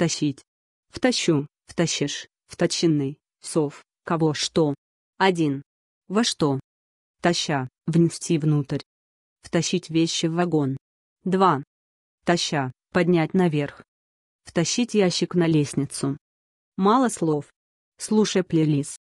втащить. Втащу, втащишь, вточенный, сов, кого что. Один. Во что? Таща, внести внутрь. Втащить вещи в вагон. Два. Таща, поднять наверх. Втащить ящик на лестницу. Мало слов. Слушай плейлист.